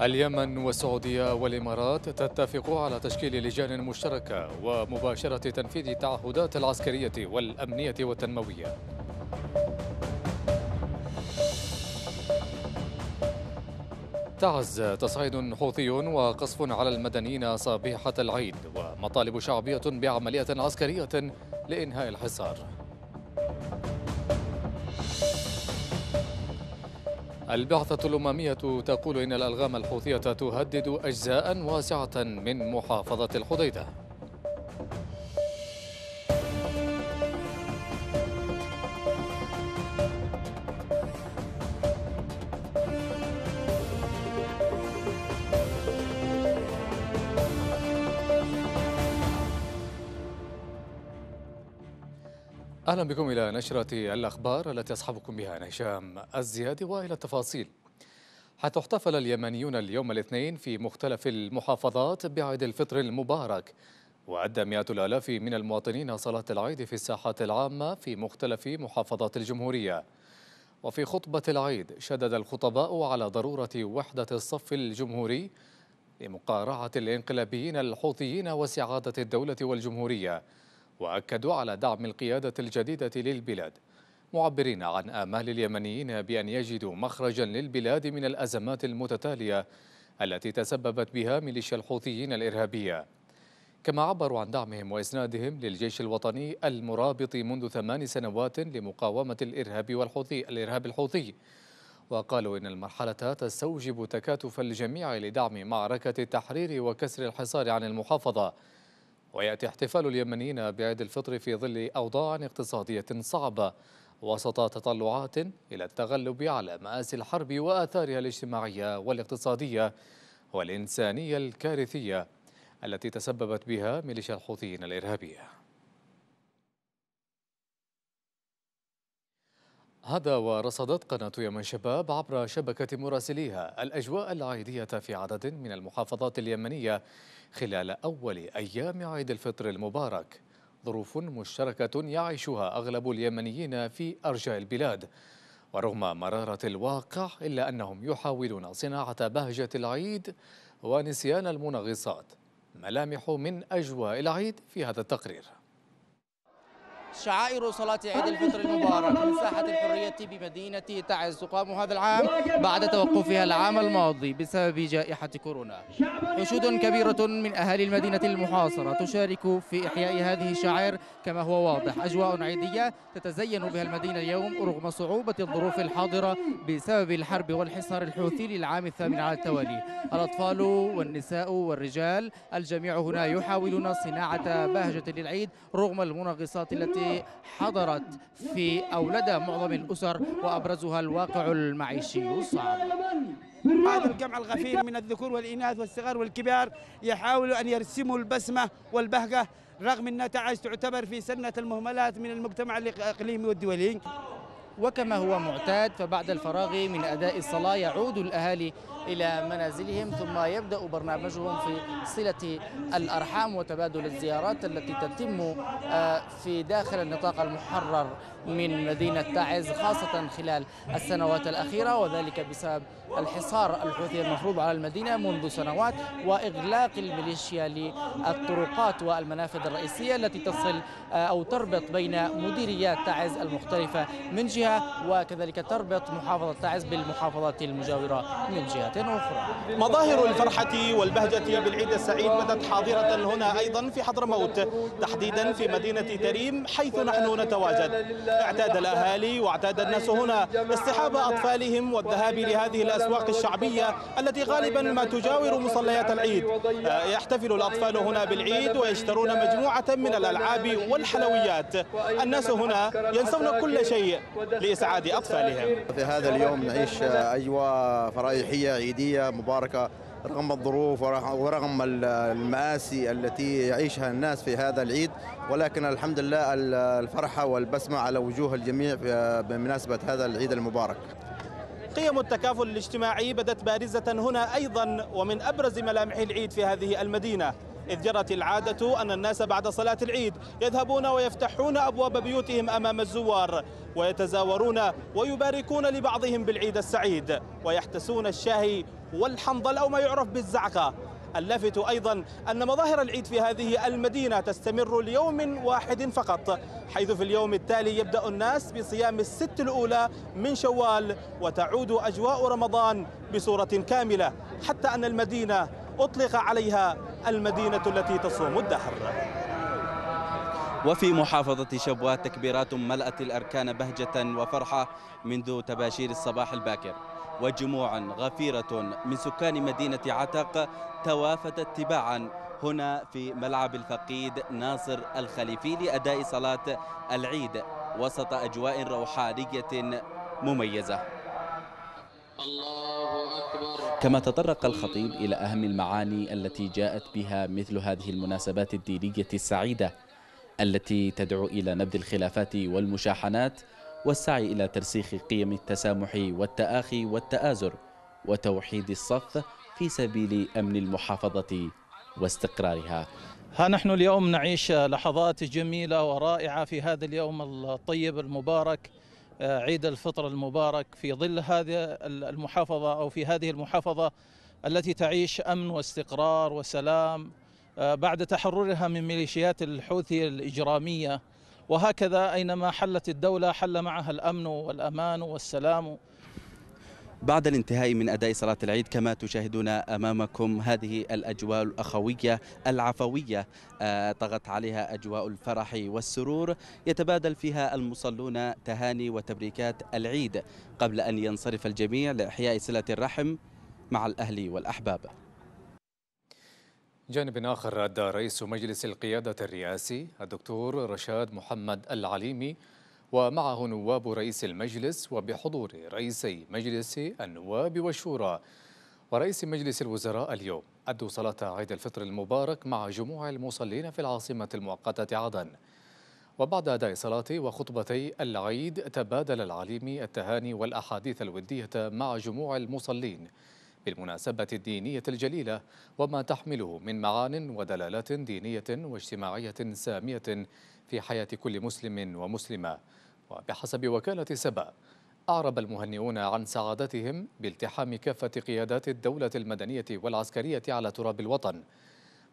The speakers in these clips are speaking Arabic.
اليمن والسعودية والإمارات تتفق على تشكيل لجان مشتركة ومباشرة تنفيذ التعهدات العسكرية والأمنية والتنموية تعز تصعيد حوثي وقصف على المدنيين صبيحة العيد ومطالب شعبية بعملية عسكرية لإنهاء الحصار البعثة الأممية تقول إن الألغام الحوثية تهدد أجزاء واسعة من محافظة الحديدة أهلا بكم إلى نشرة الأخبار التي أصحبكم بها أنا هشام وإلى التفاصيل حيث احتفل اليمنيون اليوم الاثنين في مختلف المحافظات بعيد الفطر المبارك وأدى مئات الآلاف من المواطنين صلاة العيد في الساحات العامة في مختلف محافظات الجمهورية وفي خطبة العيد شدد الخطباء على ضرورة وحدة الصف الجمهوري لمقارعة الانقلابيين الحوثيين وسعادة الدولة والجمهورية وأكدوا على دعم القيادة الجديدة للبلاد معبرين عن آمال اليمنيين بأن يجدوا مخرجا للبلاد من الأزمات المتتالية التي تسببت بها ميليشيا الحوثيين الإرهابية كما عبروا عن دعمهم وإسنادهم للجيش الوطني المرابط منذ ثمان سنوات لمقاومة الإرهاب والحوثي الإرهاب الحوثي وقالوا إن المرحلة تستوجب تكاتف الجميع لدعم معركة التحرير وكسر الحصار عن المحافظة ويأتي احتفال اليمنيين بعيد الفطر في ظل أوضاع اقتصادية صعبة وسط تطلعات إلى التغلب على مآسي الحرب وآثارها الاجتماعية والاقتصادية والإنسانية الكارثية التي تسببت بها ميليشيا الحوثيين الإرهابية هذا ورصدت قناة يمن شباب عبر شبكة مراسليها الأجواء العيدية في عدد من المحافظات اليمنية خلال أول أيام عيد الفطر المبارك ظروف مشتركة يعيشها أغلب اليمنيين في أرجاء البلاد ورغم مرارة الواقع إلا أنهم يحاولون صناعة بهجة العيد ونسيان المنغصات ملامح من أجواء العيد في هذا التقرير شعائر صلاة عيد الفطر المبارك من ساحة الحرية بمدينة تعز تقام هذا العام بعد توقفها العام الماضي بسبب جائحة كورونا حشود كبيرة من أهالي المدينة المحاصرة تشارك في إحياء هذه الشعائر كما هو واضح أجواء عيدية تتزين بها المدينة اليوم رغم صعوبة الظروف الحاضرة بسبب الحرب والحصار الحوثي للعام الثامن على التوالي الأطفال والنساء والرجال الجميع هنا يحاولون صناعة بهجة للعيد رغم المنغصات التي حضرت في أو لدى معظم الأسر وأبرزها الواقع المعيشي الصعب هذا الجمع الغفير من الذكور والإناث والصغار والكبار يحاولوا أن يرسموا البسمة والبهجة رغم أن تعز تعتبر في سنة المهملات من المجتمع الإقليمي والدولي وكما هو معتاد فبعد الفراغ من أداء الصلاة يعود الأهالي إلى منازلهم ثم يبدأ برنامجهم في صلة الأرحام وتبادل الزيارات التي تتم آه، في داخل النطاق المحرر من مدينة تعز خاصة خلال السنوات الأخيرة وذلك بسبب الحصار الحوثي المفروض على المدينة منذ سنوات وإغلاق الميليشيا للطرقات والمنافذ الرئيسية التي تصل آه، أو تربط بين مديريات تعز المختلفة من جهة وكذلك تربط محافظة تعز بالمحافظات المجاورة من جهة أخرى مظاهر الفرحة والبهجة بالعيد السعيد بدت حاضرة هنا أيضا في حضرموت تحديدا في مدينة تريم حيث نحن نتواجد اعتاد الأهالي واعتاد الناس هنا اصطحاب أطفالهم والذهاب لهذه الأسواق الشعبية التي غالبا ما تجاور مصليات العيد آه، يحتفل الأطفال هنا بالعيد ويشترون مجموعة من الألعاب والحلويات الناس هنا ينسون كل شيء لإسعاد أطفالهم في هذا اليوم نعيش أجواء فرائحية عيدية مباركة رغم الظروف ورغم المآسي التي يعيشها الناس في هذا العيد ولكن الحمد لله الفرحة والبسمة على وجوه الجميع بمناسبة هذا العيد المبارك قيم التكافل الاجتماعي بدت بارزة هنا أيضا ومن أبرز ملامح العيد في هذه المدينة إذ جرت العادة أن الناس بعد صلاة العيد يذهبون ويفتحون أبواب بيوتهم أمام الزوار ويتزاورون ويباركون لبعضهم بالعيد السعيد ويحتسون الشاهي والحنظل أو ما يعرف بالزعقة اللافت أيضا أن مظاهر العيد في هذه المدينة تستمر ليوم واحد فقط حيث في اليوم التالي يبدأ الناس بصيام الست الأولى من شوال وتعود أجواء رمضان بصورة كاملة حتى أن المدينة أطلق عليها المدينة التي تصوم الدهر وفي محافظة شبوات تكبيرات ملأت الأركان بهجة وفرحة منذ تباشير الصباح الباكر وجموع غفيرة من سكان مدينة عتق توافدت تباعا هنا في ملعب الفقيد ناصر الخليفي لأداء صلاة العيد وسط أجواء روحانية مميزة كما تطرق الخطيب إلى أهم المعاني التي جاءت بها مثل هذه المناسبات الدينية السعيدة التي تدعو إلى نبذ الخلافات والمشاحنات والسعي إلى ترسيخ قيم التسامح والتآخي والتآزر وتوحيد الصف في سبيل أمن المحافظة واستقرارها ها نحن اليوم نعيش لحظات جميلة ورائعة في هذا اليوم الطيب المبارك عيد الفطر المبارك في ظل هذه المحافظة أو في هذه المحافظة التي تعيش أمن واستقرار وسلام آه، بعد تحررها من ميليشيات الحوثي الإجرامية وهكذا أينما حلت الدولة حل معها الأمن والأمان والسلام بعد الانتهاء من أداء صلاة العيد كما تشاهدون أمامكم هذه الأجواء الأخوية العفوية آه، طغت عليها أجواء الفرح والسرور يتبادل فيها المصلون تهاني وتبريكات العيد قبل أن ينصرف الجميع لإحياء صلة الرحم مع الأهل والأحباب جانب آخر أدى رئيس مجلس القيادة الرئاسي الدكتور رشاد محمد العليمي ومعه نواب رئيس المجلس وبحضور رئيسي مجلس النواب والشورى ورئيس مجلس الوزراء اليوم أدوا صلاة عيد الفطر المبارك مع جموع المصلين في العاصمة المؤقتة عدن وبعد أداء صلاة وخطبتي العيد تبادل العليمي التهاني والأحاديث الودية مع جموع المصلين بالمناسبة الدينية الجليلة وما تحمله من معان ودلالات دينية واجتماعية سامية في حياة كل مسلم ومسلمة وبحسب وكالة سبأ أعرب المهنئون عن سعادتهم بالتحام كافة قيادات الدولة المدنية والعسكرية على تراب الوطن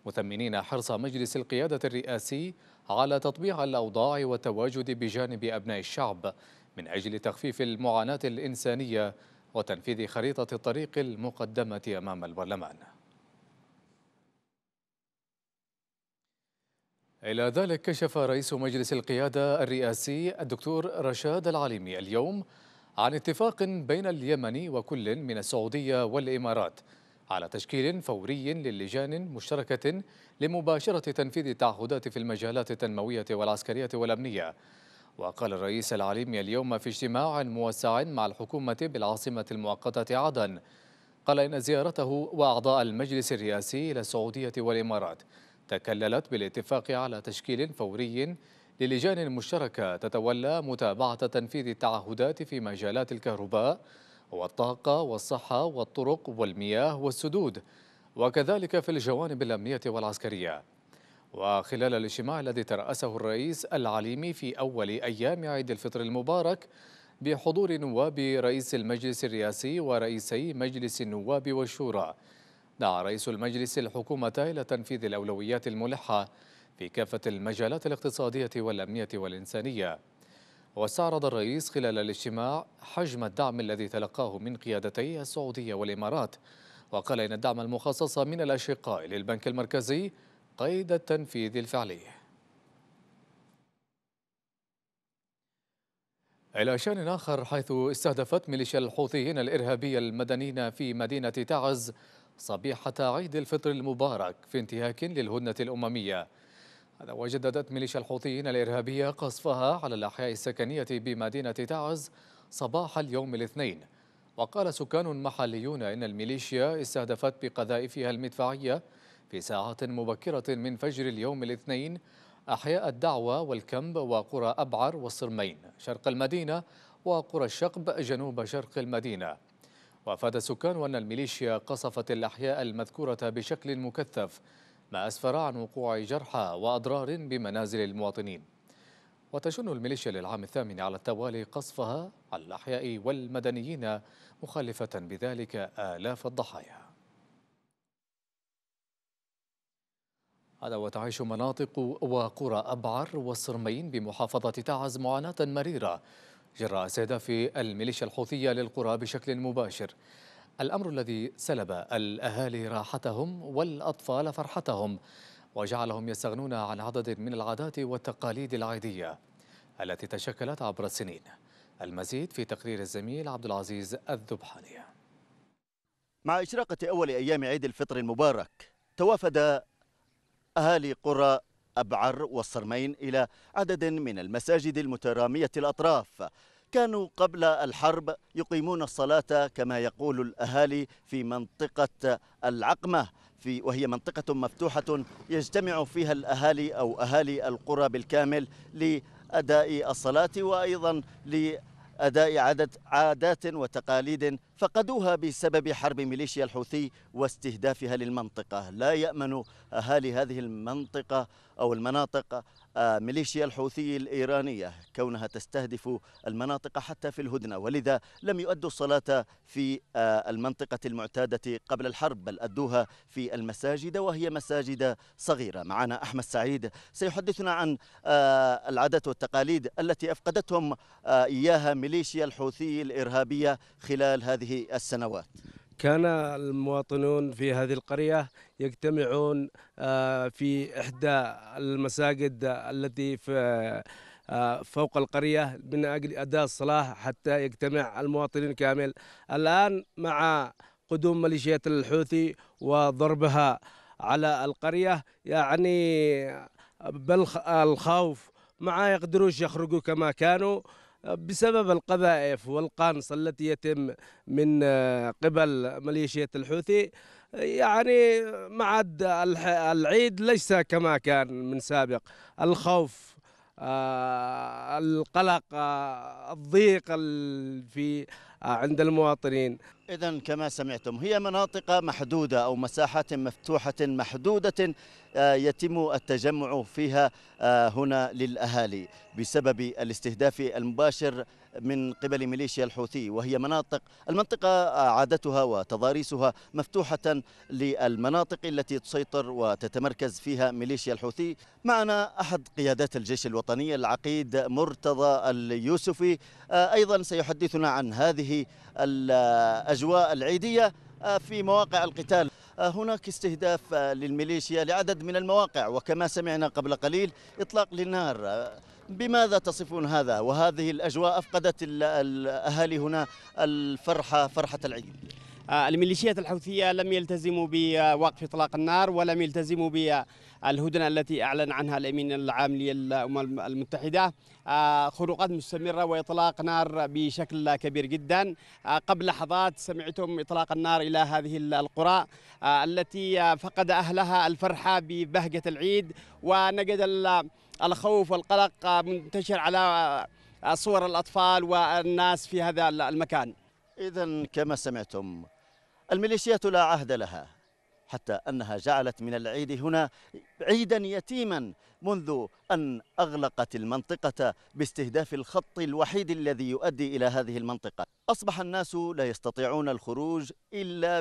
مثمنين حرص مجلس القيادة الرئاسي على تطبيع الأوضاع والتواجد بجانب أبناء الشعب من أجل تخفيف المعاناة الإنسانية وتنفيذ خريطة الطريق المقدمة أمام البرلمان إلى ذلك كشف رئيس مجلس القيادة الرئاسي الدكتور رشاد العليمي اليوم عن اتفاق بين اليمن وكل من السعودية والإمارات على تشكيل فوري للجان مشتركة لمباشرة تنفيذ التعهدات في المجالات التنموية والعسكرية والأمنية وقال الرئيس العليمي اليوم في اجتماع موسع مع الحكومة بالعاصمة المؤقتة عدن قال إن زيارته وأعضاء المجلس الرئاسي إلى السعودية والإمارات تكللت بالاتفاق على تشكيل فوري للجان مشتركة تتولى متابعة تنفيذ التعهدات في مجالات الكهرباء والطاقة والصحة والطرق والمياه والسدود وكذلك في الجوانب الأمنية والعسكرية وخلال الاجتماع الذي ترأسه الرئيس العليمي في أول أيام عيد الفطر المبارك بحضور نواب رئيس المجلس الرئاسي ورئيسي مجلس النواب والشورى دعا رئيس المجلس الحكومة إلى تنفيذ الأولويات الملحة في كافة المجالات الاقتصادية والأمنية والإنسانية واستعرض الرئيس خلال الاجتماع حجم الدعم الذي تلقاه من قيادتي السعودية والإمارات وقال إن الدعم المخصص من الأشقاء للبنك المركزي قيد التنفيذ الفعلي إلى شان آخر حيث استهدفت ميليشيا الحوثيين الإرهابية المدنيين في مدينة تعز صبيحة عيد الفطر المبارك في انتهاك للهدنة الأممية هذا وجددت ميليشيا الحوثيين الإرهابية قصفها على الأحياء السكنية بمدينة تعز صباح اليوم الاثنين وقال سكان محليون إن الميليشيا استهدفت بقذائفها المدفعية في ساعات مبكرة من فجر اليوم الاثنين أحياء الدعوة والكمب وقرى أبعر والصرمين شرق المدينة وقرى الشقب جنوب شرق المدينة وأفاد السكان أن الميليشيا قصفت الأحياء المذكورة بشكل مكثف ما أسفر عن وقوع جرحى وأضرار بمنازل المواطنين وتشن الميليشيا للعام الثامن على التوالي قصفها على الأحياء والمدنيين مخالفة بذلك آلاف الضحايا على وتعيش مناطق وقرى أبعر والصرمين بمحافظة تعز معاناة مريرة جراء استهداف الميليشيا الحوثية للقرى بشكل مباشر الأمر الذي سلب الأهالي راحتهم والأطفال فرحتهم وجعلهم يستغنون عن عدد من العادات والتقاليد العادية التي تشكلت عبر السنين المزيد في تقرير الزميل عبد العزيز الذبحاني مع إشراقة أول أيام عيد الفطر المبارك توافد أهالي قرى أبعر والصرمين إلى عدد من المساجد المترامية الأطراف كانوا قبل الحرب يقيمون الصلاة كما يقول الأهالي في منطقة العقمة في وهي منطقة مفتوحة يجتمع فيها الأهالي أو أهالي القرى بالكامل لأداء الصلاة وأيضا لأداء أداء عدد عادات وتقاليد فقدوها بسبب حرب ميليشيا الحوثي واستهدافها للمنطقة لا يأمن أهالي هذه المنطقة أو المناطق ميليشيا الحوثي الإيرانية كونها تستهدف المناطق حتى في الهدنة ولذا لم يؤدوا الصلاة في آه، المنطقة المعتادة قبل الحرب بل أدوها في المساجد وهي مساجد صغيرة معنا أحمد سعيد سيحدثنا عن آه، العادات والتقاليد التي أفقدتهم آه، إياها ميليشيا الحوثي الإرهابية خلال هذه السنوات كان المواطنون في هذه القرية يجتمعون آه، في إحدى المساجد التي في آه، فوق القرية من أجل أداء الصلاة حتى يجتمع المواطنين كامل الآن مع قدوم ميليشيات الحوثي وضربها على القرية يعني بل الخوف ما يقدروش يخرجوا كما كانوا بسبب القذائف والقنص التي يتم من آه، قبل مليشية الحوثي يعني معد العيد ليس كما كان من سابق الخوف آه، القلق آه، الضيق في عند المواطنين إذا كما سمعتم هي مناطق محدودة أو مساحات مفتوحة محدودة آه، يتم التجمع فيها آه، هنا للأهالي بسبب الاستهداف المباشر من قبل ميليشيا الحوثي وهي مناطق المنطقة عادتها وتضاريسها مفتوحة للمناطق التي تسيطر وتتمركز فيها ميليشيا الحوثي معنا أحد قيادات الجيش الوطني العقيد مرتضى اليوسفي آه، أيضا سيحدثنا عن هذه الأجواء العيدية آه، في مواقع القتال آه، هناك استهداف للميليشيا لعدد من المواقع وكما سمعنا قبل قليل إطلاق للنار بماذا تصفون هذا وهذه الأجواء أفقدت الأهالي هنا الفرحة فرحة العيد آه، الميليشيات الحوثية لم يلتزموا بوقف إطلاق النار ولم يلتزموا بالهدنة التي أعلن عنها الأمين العام للأمم المتحدة آه، خروقات مستمرة وإطلاق نار بشكل كبير جدا آه، قبل لحظات سمعتم إطلاق النار إلى هذه القرى التي فقد أهلها الفرحة ببهجة العيد ونجد الخوف والقلق آه، منتشر على آه، صور الأطفال والناس في هذا المكان إذا كما سمعتم الميليشيات لا عهد لها حتى أنها جعلت من العيد هنا عيدا يتيما منذ أن أغلقت المنطقة باستهداف الخط الوحيد الذي يؤدي إلى هذه المنطقة أصبح الناس لا يستطيعون الخروج إلا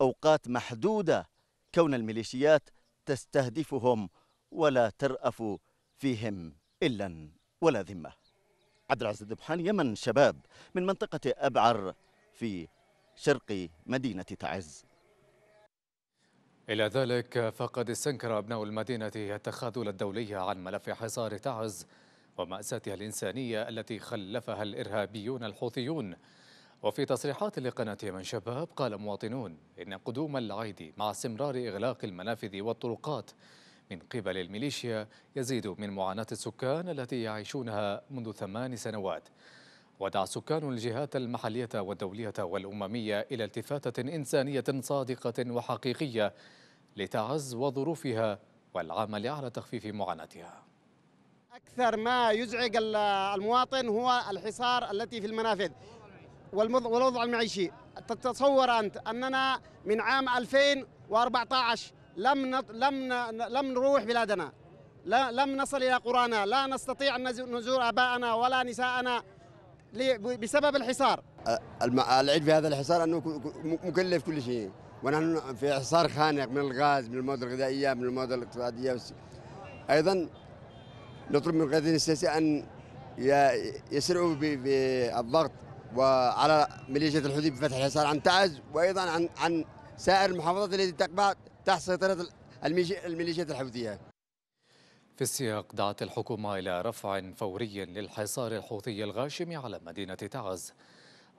بأوقات محدودة كون الميليشيات تستهدفهم ولا ترأف فيهم إلا ولا ذمة عبد العزيز الدبحان يمن شباب من منطقة أبعر في شرق مدينة تعز إلى ذلك فقد استنكر أبناء المدينة التخاذل الدولي عن ملف حصار تعز ومأساتها الإنسانية التي خلفها الإرهابيون الحوثيون وفي تصريحات لقناة من شباب قال مواطنون إن قدوم العيد مع استمرار إغلاق المنافذ والطرقات من قبل الميليشيا يزيد من معاناة السكان التي يعيشونها منذ ثمان سنوات ودع سكان الجهات المحلية والدولية والأممية إلى التفاتة إنسانية صادقة وحقيقية لتعز وظروفها والعمل على تخفيف معاناتها أكثر ما يزعج المواطن هو الحصار التي في المنافذ والوضع المعيشي تتصور أنت أننا من عام 2014 لم لم لم نروح بلادنا لا لم نصل الى قرانا لا نستطيع ان نزور ابائنا ولا نساءنا بسبب الحصار العيد في هذا الحصار انه مكلف كل شيء ونحن في حصار خانق من الغاز من المواد الغذائيه من المواد الاقتصاديه ايضا نطلب من القيادين السياسي أن يسرعوا بالضغط وعلى ميليشيا الحوثي بفتح الحصار عن تعز وأيضا عن عن سائر المحافظات التي تقبع تحت سيطرة الميليشيات الحوثية في السياق دعت الحكومة إلى رفع فوري للحصار الحوثي الغاشم على مدينة تعز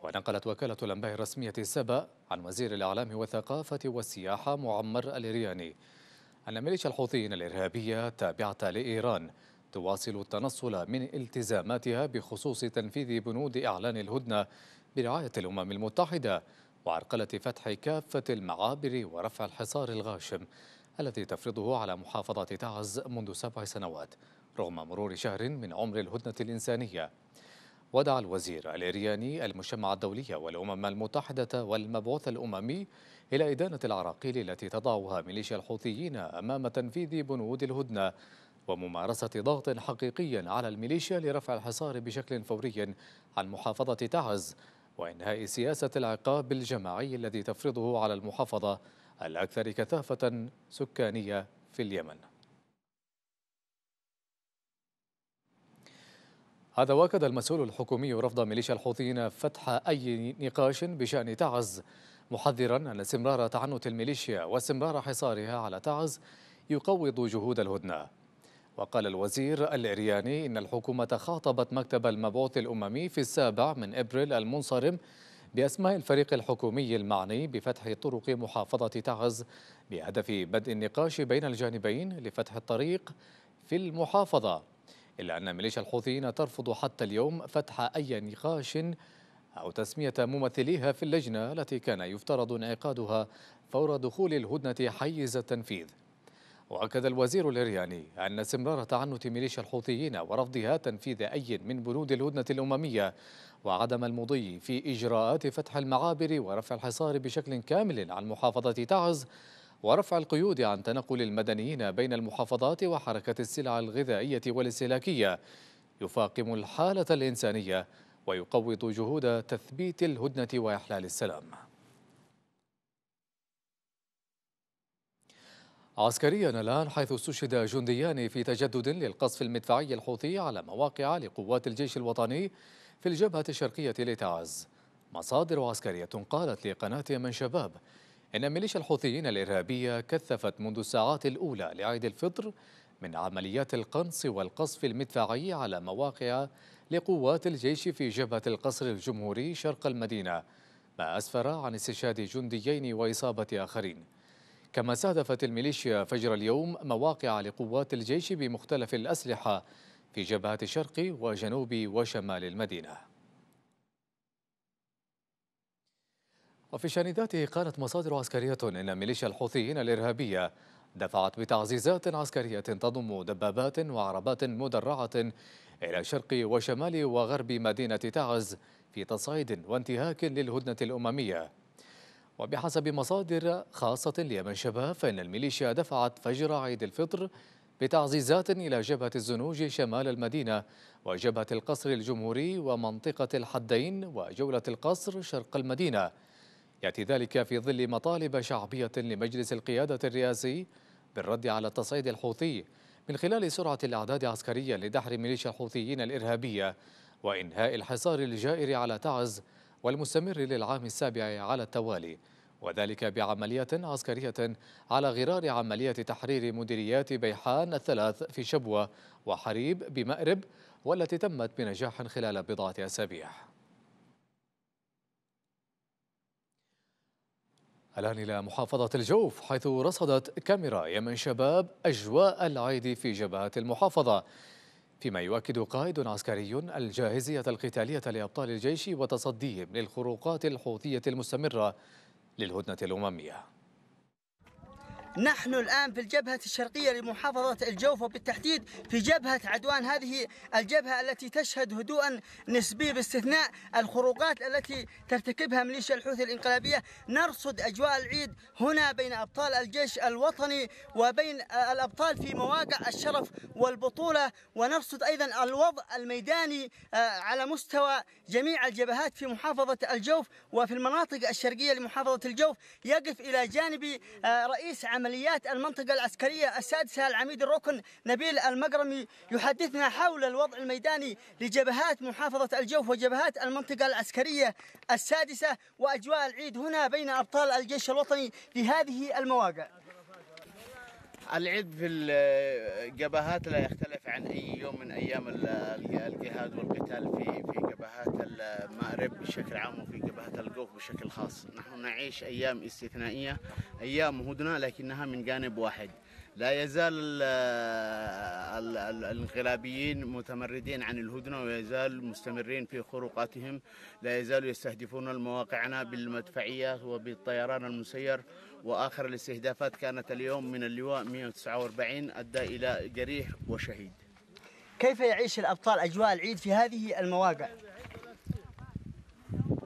ونقلت وكالة الأنباء الرسمية سبأ عن وزير الإعلام والثقافة والسياحة معمر الإرياني أن ميليشيا الحوثيين الإرهابية تابعة لإيران تواصل التنصل من التزاماتها بخصوص تنفيذ بنود إعلان الهدنة برعاية الأمم المتحدة وعرقلة فتح كافة المعابر ورفع الحصار الغاشم الذي تفرضه على محافظة تعز منذ سبع سنوات رغم مرور شهر من عمر الهدنة الإنسانية ودعا الوزير الإرياني المجتمع الدولي والأمم المتحدة والمبعوث الأممي إلى إدانة العراقيل التي تضعها ميليشيا الحوثيين أمام تنفيذ بنود الهدنة وممارسة ضغط حقيقي على الميليشيا لرفع الحصار بشكل فوري عن محافظة تعز وإنهاء سياسة العقاب الجماعي الذي تفرضه على المحافظة الأكثر كثافة سكانية في اليمن هذا واكد المسؤول الحكومي رفض ميليشيا الحوثيين فتح أي نقاش بشأن تعز محذرا أن استمرار تعنت الميليشيا واستمرار حصارها على تعز يقوض جهود الهدنة وقال الوزير العرياني إن الحكومة خاطبت مكتب المبعوث الأممي في السابع من إبريل المنصرم بأسماء الفريق الحكومي المعني بفتح طرق محافظة تعز بهدف بدء النقاش بين الجانبين لفتح الطريق في المحافظة إلا أن ميليشيا الحوثيين ترفض حتى اليوم فتح أي نقاش أو تسمية ممثليها في اللجنة التي كان يفترض انعقادها فور دخول الهدنة حيز التنفيذ وأكد الوزير الإرياني أن استمرار تعنت ميليشيا الحوثيين ورفضها تنفيذ أي من بنود الهدنة الأممية وعدم المضي في إجراءات فتح المعابر ورفع الحصار بشكل كامل عن محافظة تعز ورفع القيود عن تنقل المدنيين بين المحافظات وحركة السلع الغذائية والاستهلاكية يفاقم الحالة الإنسانية ويقوض جهود تثبيت الهدنة وإحلال السلام عسكريا الآن حيث استشهد جنديان في تجدد للقصف المدفعي الحوثي على مواقع لقوات الجيش الوطني في الجبهة الشرقية لتعز مصادر عسكرية قالت لقناة من شباب إن ميليشيا الحوثيين الإرهابية كثفت منذ الساعات الأولى لعيد الفطر من عمليات القنص والقصف المدفعي على مواقع لقوات الجيش في جبهة القصر الجمهوري شرق المدينة ما أسفر عن استشهاد جنديين وإصابة آخرين كما استهدفت الميليشيا فجر اليوم مواقع لقوات الجيش بمختلف الأسلحة في جبهات الشرق وجنوب وشمال المدينة وفي ذاته قالت مصادر عسكرية إن ميليشيا الحوثيين الإرهابية دفعت بتعزيزات عسكرية تضم دبابات وعربات مدرعة إلى شرق وشمال وغرب مدينة تعز في تصعيد وانتهاك للهدنة الأممية وبحسب مصادر خاصة ليمن شباب فإن الميليشيا دفعت فجر عيد الفطر بتعزيزات إلى جبهة الزنوج شمال المدينة وجبهة القصر الجمهوري ومنطقة الحدين وجولة القصر شرق المدينة يأتي ذلك في ظل مطالب شعبية لمجلس القيادة الرئاسي بالرد على التصعيد الحوثي من خلال سرعة الأعداد عسكريا لدحر ميليشيا الحوثيين الإرهابية وإنهاء الحصار الجائر على تعز والمستمر للعام السابع على التوالي وذلك بعملية عسكرية على غرار عملية تحرير مديريات بيحان الثلاث في شبوة وحريب بمأرب والتي تمت بنجاح خلال بضعة أسابيع الآن إلى محافظة الجوف حيث رصدت كاميرا يمن شباب أجواء العيد في جبهات المحافظة فيما يؤكد قائد عسكري الجاهزية القتالية لأبطال الجيش وتصديهم للخروقات الحوثية المستمرة للهدنة الأممية نحن الآن في الجبهة الشرقية لمحافظة الجوف وبالتحديد في جبهة عدوان هذه الجبهة التي تشهد هدوءا نسبي باستثناء الخروقات التي ترتكبها ميليشيا الحوثي الإنقلابية نرصد أجواء العيد هنا بين أبطال الجيش الوطني وبين الأبطال في مواقع الشرف والبطولة ونرصد أيضا الوضع الميداني آه، على مستوى جميع الجبهات في محافظة الجوف وفي المناطق الشرقية لمحافظة الجوف يقف إلى جانب آه، رئيس عمل عمليات المنطقة العسكرية السادسة العميد الركن نبيل المقرمي يحدثنا حول الوضع الميداني لجبهات محافظة الجوف وجبهات المنطقة العسكرية السادسة وأجواء العيد هنا بين أبطال الجيش الوطني لهذه المواقع العيد في الجبهات لا يختلف عن اي يوم من ايام الجهاد والقتال في في جبهات المأرب بشكل عام وفي جبهات الجوف بشكل خاص، نحن نعيش ايام استثنائيه، ايام هدنه لكنها من جانب واحد، لا يزال الانقلابيين متمردين عن الهدنه ويزال مستمرين في خروقاتهم، لا يزالوا يستهدفون مواقعنا بالمدفعيات وبالطيران المسير واخر الاستهدافات كانت اليوم من اللواء 149 ادى الى جريح وشهيد. كيف يعيش الابطال اجواء العيد في هذه المواقع؟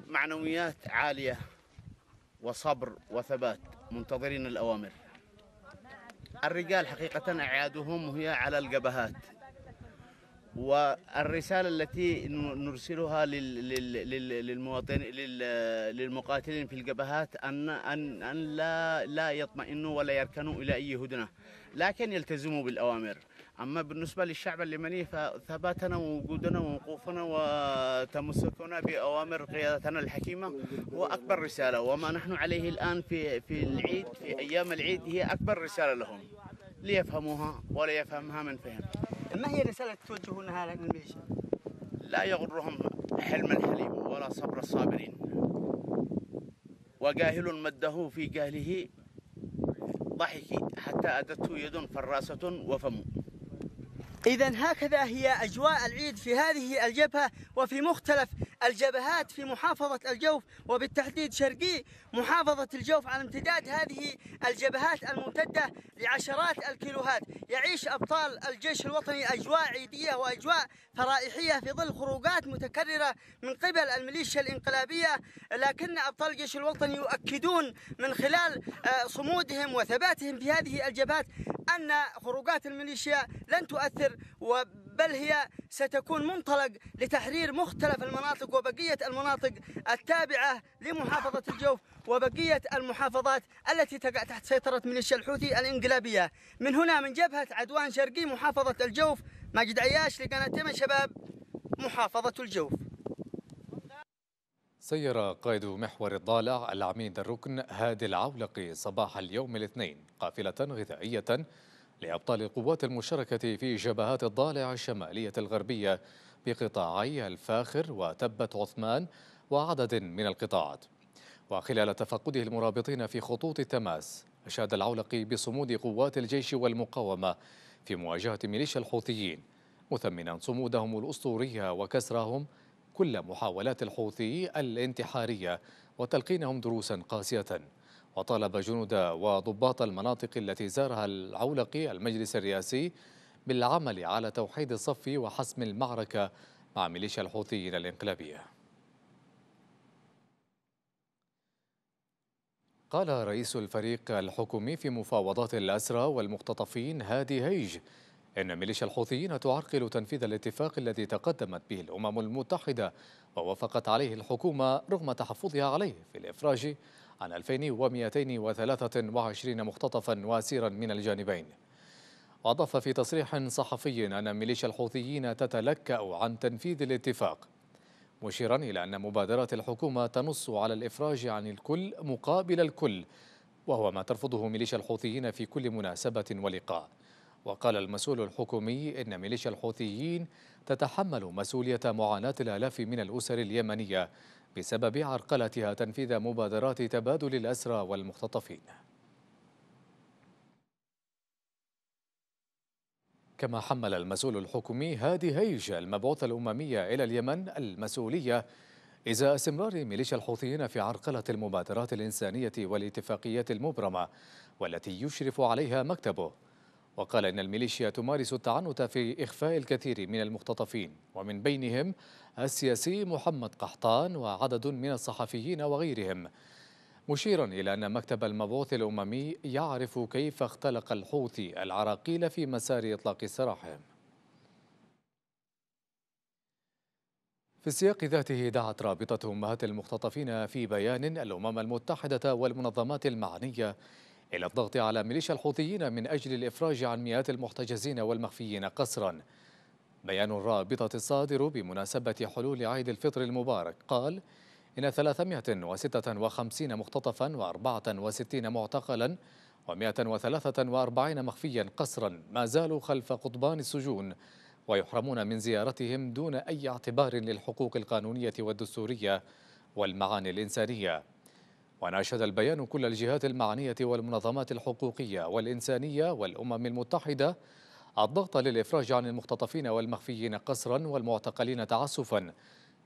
معنويات عاليه وصبر وثبات منتظرين الاوامر. الرجال حقيقه اعيادهم هي على الجبهات والرسالة التي نرسلها للمواطن للمقاتلين في الجبهات أن أن أن لا لا يطمئنوا ولا يركنوا إلى أي هدنة لكن يلتزموا بالأوامر أما بالنسبة للشعب اليمني فثباتنا ووجودنا ووقوفنا وتمسكنا بأوامر قيادتنا الحكيمة هو أكبر رسالة وما نحن عليه الآن في في العيد في أيام العيد هي أكبر رسالة لهم ليفهموها ولا يفهمها من فهم ما هي الرسالة التي توجهونها للميليشيا؟ لا يغرهم حلم الحليم ولا صبر الصابرين وجاهل مده في جهله ضحك حتى أدته يد فراسة وفم إذا هكذا هي أجواء العيد في هذه الجبهة وفي مختلف الجبهات في محافظة الجوف وبالتحديد شرقي محافظة الجوف على امتداد هذه الجبهات الممتدة لعشرات الكيلوهات يعيش أبطال الجيش الوطني أجواء عيدية وأجواء فرائحية في ظل خروقات متكررة من قبل الميليشيا الإنقلابية لكن أبطال الجيش الوطني يؤكدون من خلال آه، صمودهم وثباتهم في هذه الجبهات أن خروجات الميليشيا لن تؤثر بل هي ستكون منطلق لتحرير مختلف المناطق وبقية المناطق التابعة لمحافظة الجوف وبقية المحافظات التي تقع تحت سيطرة ميليشيا الحوثي الإنقلابية من هنا من جبهة عدوان شرقي محافظة الجوف ماجد عياش لقناة شباب محافظة الجوف سير قائد محور الضالع العميد الركن هادي العولقي صباح اليوم الاثنين قافلة غذائية لأبطال القوات المشاركة في جبهات الضالع الشمالية الغربية بقطاعي الفاخر وتبة عثمان وعدد من القطاعات وخلال تفقده المرابطين في خطوط التماس أشاد العولقي بصمود قوات الجيش والمقاومة في مواجهة ميليشيا الحوثيين مثمنا صمودهم الأسطورية وكسرهم كل محاولات الحوثي الانتحارية وتلقينهم دروسا قاسية وطالب جنود وضباط المناطق التي زارها العولقي المجلس الرئاسي بالعمل على توحيد الصف وحسم المعركة مع ميليشيا الحوثيين الانقلابية قال رئيس الفريق الحكومي في مفاوضات الأسرى والمختطفين هادي هيج إن ميليشيا الحوثيين تعرقل تنفيذ الاتفاق الذي تقدمت به الأمم المتحدة ووافقت عليه الحكومة رغم تحفظها عليه في الإفراج عن 2223 مختطفا واسيرا من الجانبين أضاف في تصريح صحفي أن ميليشيا الحوثيين تتلكأ عن تنفيذ الاتفاق مشيرا إلى أن مبادرة الحكومة تنص على الإفراج عن الكل مقابل الكل وهو ما ترفضه ميليشيا الحوثيين في كل مناسبة ولقاء وقال المسؤول الحكومي إن ميليشيا الحوثيين تتحمل مسؤولية معاناة الآلاف من الأسر اليمنية بسبب عرقلتها تنفيذ مبادرات تبادل الأسرى والمختطفين كما حمل المسؤول الحكومي هادي هيج المبعوث الأممية إلى اليمن المسؤولية إزاء استمرار ميليشيا الحوثيين في عرقلة المبادرات الإنسانية والاتفاقيات المبرمة والتي يشرف عليها مكتبه وقال إن الميليشيا تمارس التعنت في إخفاء الكثير من المختطفين ومن بينهم السياسي محمد قحطان وعدد من الصحفيين وغيرهم مشيرا إلى أن مكتب المبعوث الأممي يعرف كيف اختلق الحوثي العراقيل في مسار إطلاق سراحهم في السياق ذاته دعت رابطة أمهات المختطفين في بيان الأمم المتحدة والمنظمات المعنية إلى الضغط على ميليشيا الحوثيين من أجل الإفراج عن مئات المحتجزين والمخفيين قسرا بيان الرابطة الصادر بمناسبة حلول عيد الفطر المبارك قال إن 356 مختطفا و64 معتقلا و143 مخفيا قسرا ما زالوا خلف قضبان السجون ويحرمون من زيارتهم دون أي اعتبار للحقوق القانونية والدستورية والمعاني الإنسانية وناشد البيان كل الجهات المعنية والمنظمات الحقوقية والإنسانية والأمم المتحدة الضغط للإفراج عن المختطفين والمخفيين قسرا والمعتقلين تعسفا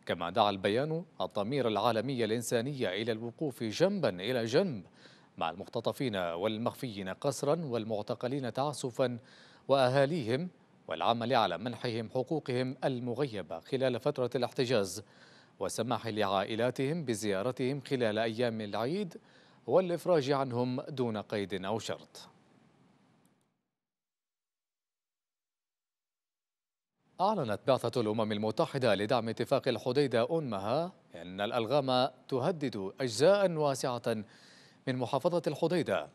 كما دعا البيان الضمير العالمي الإنساني إلى الوقوف جنبا إلى جنب مع المختطفين والمخفيين قسرا والمعتقلين تعسفا وأهاليهم والعمل على منحهم حقوقهم المغيبة خلال فترة الاحتجاز والسماح لعائلاتهم بزيارتهم خلال أيام العيد والإفراج عنهم دون قيد أو شرط أعلنت بعثة الأمم المتحدة لدعم اتفاق الحديدة أنمها أن الألغام تهدد أجزاء واسعة من محافظة الحديدة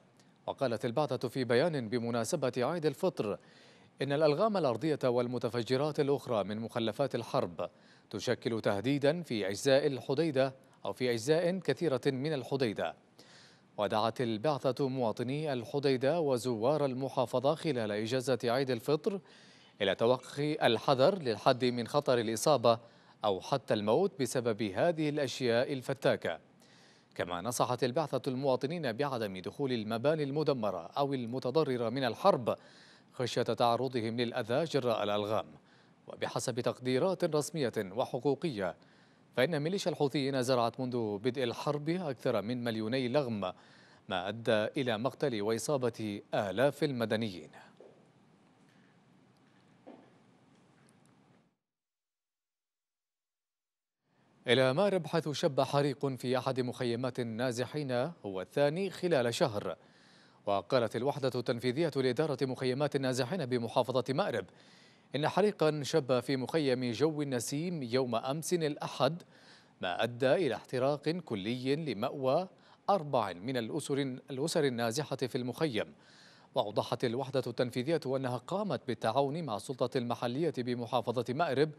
وقالت البعثة في بيان بمناسبة عيد الفطر إن الألغام الأرضية والمتفجرات الأخرى من مخلفات الحرب تشكل تهديدا في أجزاء الحديدة أو في أجزاء كثيرة من الحديدة ودعت البعثة مواطني الحديدة وزوار المحافظة خلال إجازة عيد الفطر إلى توقي الحذر للحد من خطر الإصابة أو حتى الموت بسبب هذه الأشياء الفتاكة كما نصحت البعثة المواطنين بعدم دخول المباني المدمرة أو المتضررة من الحرب خشية تعرضهم للأذى جراء الألغام وبحسب تقديرات رسمية وحقوقية فإن ميليشيا الحوثيين زرعت منذ بدء الحرب أكثر من مليوني لغم ما أدى إلى مقتل وإصابة آلاف المدنيين إلى ما حيث شب حريق في أحد مخيمات النازحين هو الثاني خلال شهر وقالت الوحدة التنفيذية لإدارة مخيمات النازحين بمحافظة مأرب إن حريقا شب في مخيم جو النسيم يوم أمس الأحد ما أدى إلى احتراق كلي لمأوى أربع من الأسر, الأسر النازحة في المخيم وأوضحت الوحدة التنفيذية أنها قامت بالتعاون مع السلطة المحلية بمحافظة مأرب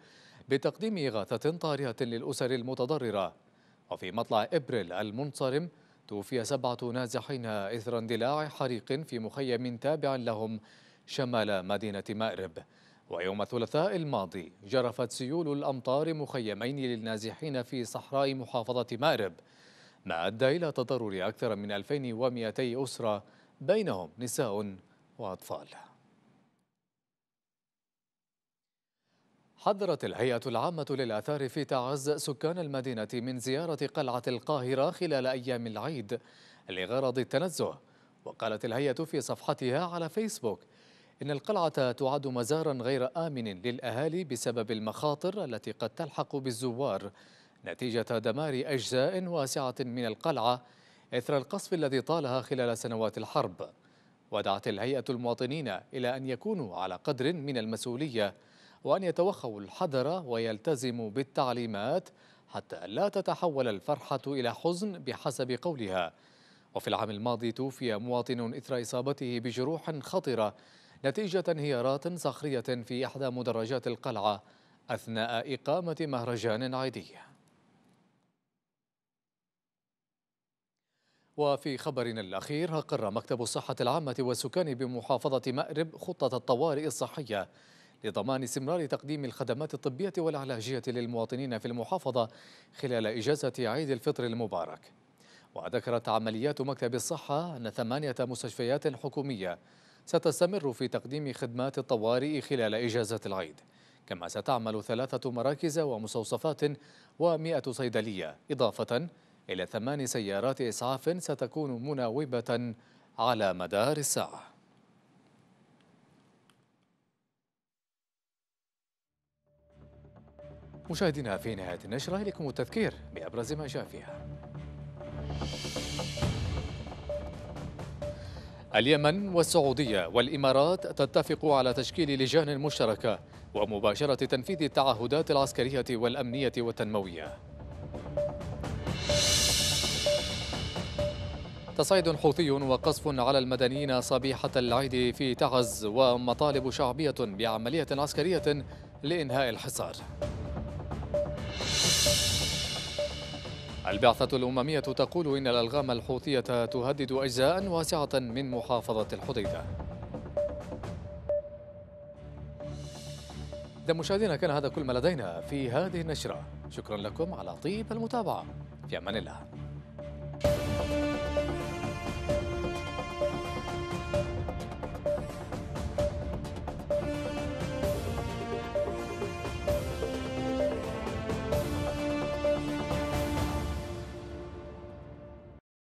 بتقديم إغاثة طارئة للأسر المتضررة وفي مطلع إبريل المنصرم توفي سبعة نازحين إثر اندلاع حريق في مخيم تابع لهم شمال مدينة مأرب ويوم الثلاثاء الماضي جرفت سيول الأمطار مخيمين للنازحين في صحراء محافظة مأرب ما أدى إلى تضرر أكثر من 2200 أسرة بينهم نساء وأطفال حذرت الهيئة العامة للآثار في تعز سكان المدينة من زيارة قلعة القاهرة خلال أيام العيد لغرض التنزه وقالت الهيئة في صفحتها على فيسبوك إن القلعة تعد مزارا غير آمن للأهالي بسبب المخاطر التي قد تلحق بالزوار نتيجة دمار أجزاء واسعة من القلعة إثر القصف الذي طالها خلال سنوات الحرب ودعت الهيئة المواطنين إلى أن يكونوا على قدر من المسؤولية وأن يتوخوا الحذر ويلتزموا بالتعليمات حتى لا تتحول الفرحة إلى حزن بحسب قولها وفي العام الماضي توفي مواطن إثر إصابته بجروح خطرة نتيجة انهيارات صخرية في إحدى مدرجات القلعة أثناء إقامة مهرجان عيدي وفي خبرنا الأخير أقر مكتب الصحة العامة والسكان بمحافظة مأرب خطة الطوارئ الصحية لضمان استمرار تقديم الخدمات الطبية والعلاجية للمواطنين في المحافظة خلال إجازة عيد الفطر المبارك وذكرت عمليات مكتب الصحة أن ثمانية مستشفيات حكومية ستستمر في تقديم خدمات الطوارئ خلال إجازة العيد كما ستعمل ثلاثة مراكز ومستوصفات ومئة صيدلية إضافة إلى ثمان سيارات إسعاف ستكون مناوبة على مدار الساعة مشاهدينا في نهاية النشرة لكم التذكير بأبرز ما جاء فيها اليمن والسعودية والإمارات تتفق على تشكيل لجان مشتركة ومباشرة تنفيذ التعهدات العسكرية والأمنية والتنموية تصعيد حوثي وقصف على المدنيين صبيحة العيد في تعز ومطالب شعبية بعملية عسكرية لإنهاء الحصار البعثة الأممية تقول إن الألغام الحوثية تهدد أجزاء واسعة من محافظة الحديدة إذا مشاهدينا كان هذا كل ما لدينا في هذه النشرة شكرا لكم على طيب المتابعة في أمان الله